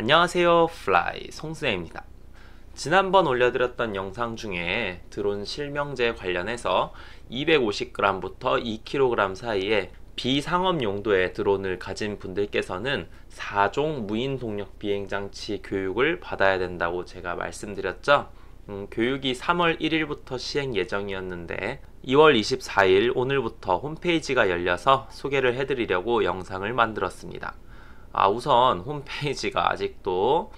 안녕하세요 플라이 송수혜입니다 지난번 올려드렸던 영상 중에 드론 실명제 관련해서 250g부터 2kg 사이에 비상업 용도의 드론을 가진 분들께서는 4종 무인 동력 비행장치 교육을 받아야 된다고 제가 말씀드렸죠 음, 교육이 3월 1일부터 시행 예정이었는데 2월 24일 오늘부터 홈페이지가 열려서 소개를 해드리려고 영상을 만들었습니다 아, 우선 홈페이지가 아직도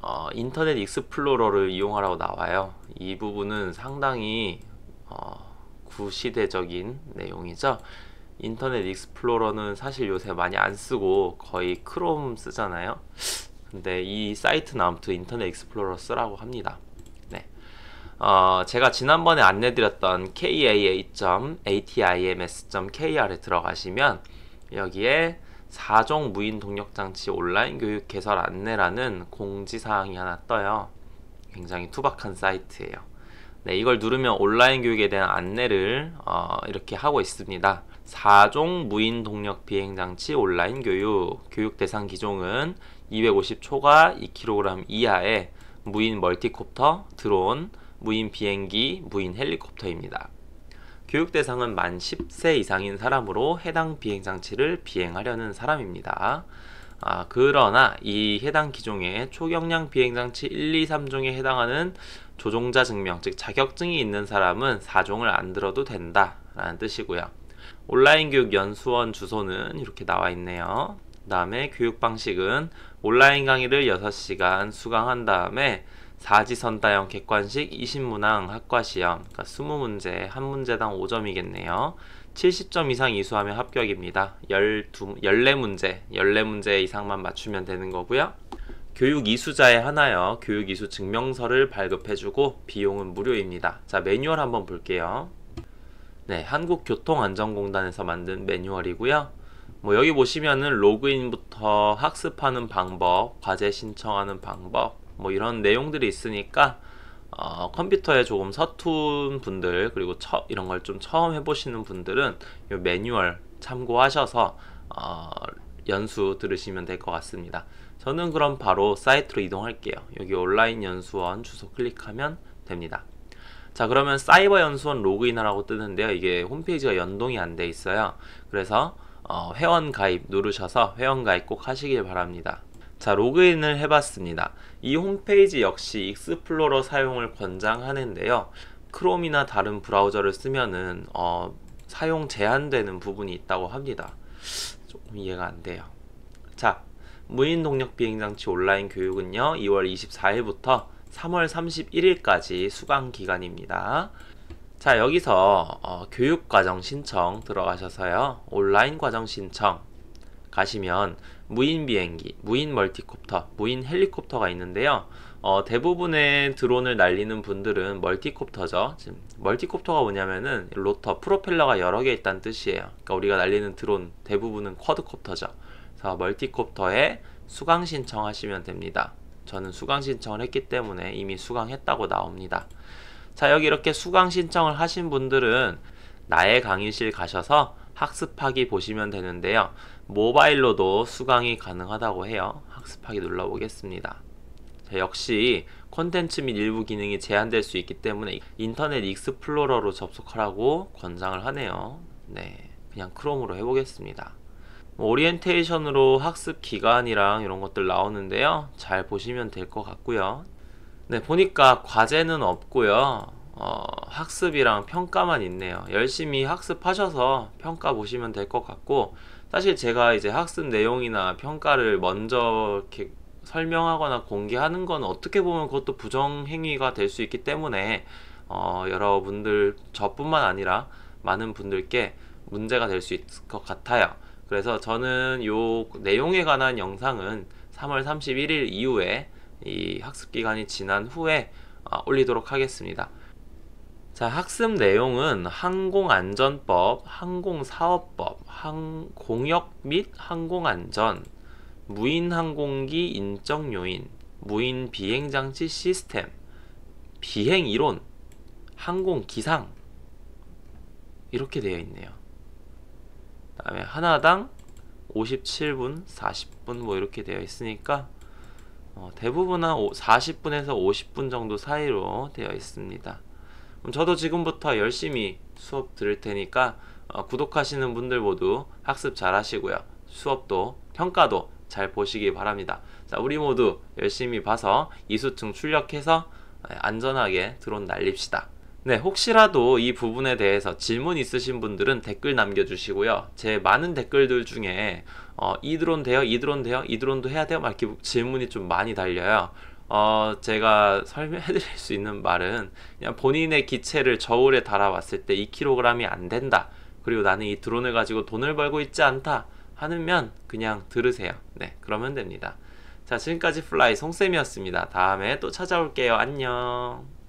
어, 인터넷 익스플로러를 이용하라고 나와요. 이 부분은 상당히 어, 구시대적인 내용이죠. 인터넷 익스플로러는 사실 요새 많이 안 쓰고 거의 크롬 쓰잖아요. 근데 이 사이트는 아무튼 인터넷 익스플로러 쓰라고 합니다. 네. 어, 제가 지난번에 안내드렸던 kaa.atims.kr에 들어가시면 여기에 4종 무인 동력장치 온라인 교육 개설 안내라는 공지사항이 하나 떠요. 굉장히 투박한 사이트예요. 네, 이걸 누르면 온라인 교육에 대한 안내를 어, 이렇게 하고 있습니다. 4종 무인 동력 비행장치 온라인 교육 교육 대상 기종은 250초가 2kg 이하의 무인 멀티콥터, 드론, 무인 비행기, 무인 헬리콥터입니다. 교육 대상은 만 10세 이상인 사람으로 해당 비행 장치를 비행하려는 사람입니다. 아, 그러나 이 해당 기종의 초경량 비행장치 1, 2, 3종에 해당하는 조종자 증명, 즉 자격증이 있는 사람은 4종을 안 들어도 된다라는 뜻이고요. 온라인 교육 연수원 주소는 이렇게 나와 있네요. 그 다음에 교육 방식은 온라인 강의를 6시간 수강한 다음에 4지선다형 객관식 20문항 학과시험 그러니까 20문제 한 문제당 5점이겠네요. 70점 이상 이수하면 합격입니다. 12, 14문제, 14문제 이상만 맞추면 되는 거고요. 교육 이수자에 하나요. 교육 이수 증명서를 발급해주고 비용은 무료입니다. 자, 매뉴얼 한번 볼게요. 네, 한국교통안전공단에서 만든 매뉴얼이고요. 뭐 여기 보시면은 로그인부터 학습하는 방법, 과제 신청하는 방법, 뭐 이런 내용들이 있으니까 어, 컴퓨터에 조금 서툰 분들 그리고 처, 이런 걸 좀 처음 해보시는 분들은 이 매뉴얼 참고하셔서 어, 연수 들으시면 될 것 같습니다. 저는 그럼 바로 사이트로 이동할게요. 여기 온라인 연수원 주소 클릭하면 됩니다. 자 그러면 사이버 연수원 로그인하라고 뜨는데요. 이게 홈페이지가 연동이 안 돼 있어요. 그래서 어, 회원 가입 누르셔서 회원 가입 꼭 하시길 바랍니다. 자 로그인을 해봤습니다. 이 홈페이지 역시 익스플로러 사용을 권장하는데요. 크롬이나 다른 브라우저를 쓰면은 어, 사용 제한되는 부분이 있다고 합니다. 조금 이해가 안 돼요. 자 무인 동력 비행장치 온라인 교육은요 2월 24일부터 3월 31일까지 수강 기간입니다. 자 여기서 어, 교육과정 신청 들어가셔서요 온라인 과정 신청 가시면 무인 비행기, 무인 멀티콥터, 무인 헬리콥터가 있는데요. 어, 대부분의 드론을 날리는 분들은 멀티콥터죠. 지금 멀티콥터가 뭐냐면은 로터, 프로펠러가 여러 개 있다는 뜻이에요. 그러니까 우리가 날리는 드론 대부분은 쿼드콥터죠. 그래서 멀티콥터에 수강 신청하시면 됩니다. 저는 수강 신청을 했기 때문에 이미 수강했다고 나옵니다. 자, 여기 이렇게 수강 신청을 하신 분들은 나의 강의실 가셔서 학습하기 보시면 되는데요. 모바일로도 수강이 가능하다고 해요. 학습하기 눌러보겠습니다. 자, 역시 콘텐츠 및 일부 기능이 제한될 수 있기 때문에 인터넷 익스플로러로 접속하라고 권장을 하네요. 네, 그냥 크롬으로 해보겠습니다. 뭐 오리엔테이션으로 학습 기간이랑 이런 것들 나오는데요. 잘 보시면 될 것 같고요. 네, 보니까 과제는 없고요. 어, 학습이랑 평가만 있네요. 열심히 학습하셔서 평가 보시면 될 것 같고 사실 제가 이제 학습 내용이나 평가를 먼저 이렇게 설명하거나 공개하는 건 어떻게 보면 그것도 부정행위가 될 수 있기 때문에 어, 여러분들 저뿐만 아니라 많은 분들께 문제가 될 수 있을 것 같아요. 그래서 저는 요 내용에 관한 영상은 3월 31일 이후에 이 학습 기간이 지난 후에 어, 올리도록 하겠습니다. 자, 학습 내용은 항공안전법, 항공사업법, 항공역 및 항공안전, 무인항공기 인적요인, 무인비행장치 시스템, 비행이론, 항공기상 이렇게 되어 있네요. 다음에 하나당 57분, 40분 뭐 이렇게 되어 있으니까 어, 대부분 한 40분에서 50분 정도 사이로 되어 있습니다. 저도 지금부터 열심히 수업 들을 테니까 어, 구독하시는 분들 모두 학습 잘 하시고요. 수업도 평가도 잘 보시기 바랍니다. 자, 우리 모두 열심히 봐서 이수증 출력해서 어, 안전하게 드론 날립시다. 네, 혹시라도 이 부분에 대해서 질문 있으신 분들은 댓글 남겨주시고요. 제 많은 댓글들 중에 어, 이 드론 돼요? 이 드론 돼요? 이 드론도 해야 돼요? 막 이렇게 질문이 좀 많이 달려요. 어, 제가 설명해 드릴 수 있는 말은 그냥 본인의 기체를 저울에 달아왔을 때 2kg이 안 된다. 그리고 나는 이 드론을 가지고 돈을 벌고 있지 않다. 하면 는 그냥 들으세요. 네, 그러면 됩니다. 자, 지금까지 플라이 송쌤이었습니다. 다음에 또 찾아올게요. 안녕.